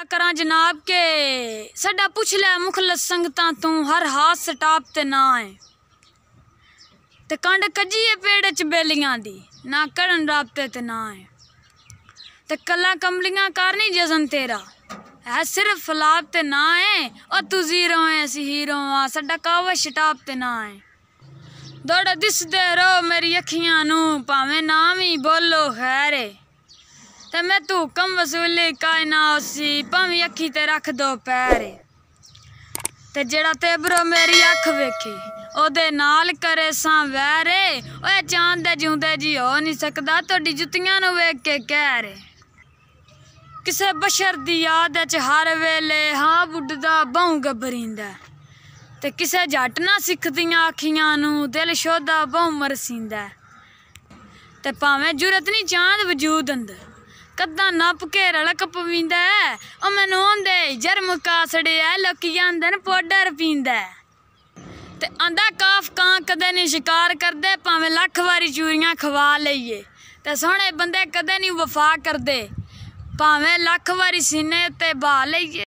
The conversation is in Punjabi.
ਇਸ਼ਾਰਾ ਕਰਾਂ ਜਨਾਬ ਕੇ ਸਾਡਾ ਪੁੱਛ ਲੈ ਮੁਖਲਸ ਸੰਗਤਾਂ ਤੂੰ ਹਰ ਹਾਸ ਸਟਾਪ ਤੇ ਨਾ ਹੈ ਤੇ ਕੰਡ ਕੱਜੀਏ ਪੇੜ ਚ ਬੇਲੀਆਂ ਦੀ ਨਾ ਕਰਨ ਰਾਪਤੇ ਤੇ ਨਾ ਹੈ ਤੇ ਕੱਲਾ ਕੰਬਲੀਆਂ ਕਰਨੀ ਜਸਨ ਤੇਰਾ ਐ ਸਿਰਫ ਫਲਾਬ ਤੇ ਨਾ ਹੈ ਔਰ ਤੂੰ ਜ਼ੀਰੋ ਹੈ ਅਸੀਂ ਹੀਰੋ ਆ ਸਾਡਾ ਕਾਵਾ ਸ਼ਟਾਪ ਤੇ ਨਾ ਹੈ ਦੋੜਾ ਦਿਸਦੇ ਰੋ ਮੇਰੀ ਅੱਖੀਆਂ ਨੂੰ ਭਾਵੇਂ ਨਾ ਵੀ ਬੋਲੋ ਖੈਰੇ ਤੇ ਮੈਂ ਕਮ ਵਸੂਲੀ ਕਾਇਨਾਸੀ ਸੀ ਭਾਵੇਂ ਅੱਖੀ ਤੇ ਰੱਖ ਦੋ ਪੈਰ ਤੇ ਜਿਹੜਾ ਤੇਬਰੋ ਮੇਰੀ ਅੱਖ ਵੇਖੀ ਉਹਦੇ ਨਾਲ ਕਰੇ ਸਾਂ ਵੈਰੇ ਓਏ ਚਾਂਦ ਦੇ ਜਿਉਂਦੇ ਜੀ ਹੋ ਨਹੀਂ ਸਕਦਾ ਤੁਹਾਡੀ ਜੁੱਤੀਆਂ ਨੂੰ ਵੇਖ ਕੇ ਕਹਿ ਰੇ ਕਿਸੇ ਬਸ਼ਰ ਦੀ ਯਾਦ ਚ ਹਰ ਵੇਲੇ ਹਾਂ ਬੁੱਢਦਾ ਬਹੁ ਗਬਰਿੰਦਾ ਤੇ ਕਿਸੇ ਜੱਟ ਨਾ ਸਿੱਖਦੀਆਂ ਅੱਖੀਆਂ ਨੂੰ ਦਿਲ ਸ਼ੋਦਾ ਬਹੁ ਮਰਸਿੰਦਾ ਤੇ ਭਾਵੇਂ ਜੁਰਤ ਨਹੀਂ ਚਾਂਦ ਵਜੂਦ ਅੰਦਰ ਕੱਦਾਂ ਨੱਪ ਕੇ ਰਲਕ ਪਵਿੰਦਾ ਉਹ ਮੈਨੂੰ ਆਂਦੇ ਜਰਮ ਕਾਸੜਿਆ ਲੋਕੀ ਨੇ ਪਾਊਡਰ ਪੀਂਦਾ ਤੇ ਆਂਦਾ ਕਾਫ ਕਾਂ ਕਦੇ ਨਹੀਂ ਸ਼ਿਕਾਰ ਕਰਦੇ ਭਾਵੇਂ ਲੱਖ ਵਾਰੀ ਚੂਰੀਆਂ ਖਵਾ ਲਈਏ ਤੇ ਸੋਹਣੇ ਬੰਦੇ ਕਦੇ ਨਹੀਂ ਵਫਾ ਕਰਦੇ ਭਾਵੇਂ ਲੱਖ ਵਾਰੀ ਸੀਨੇ ਉੱਤੇ ਬਾ ਲਈਏ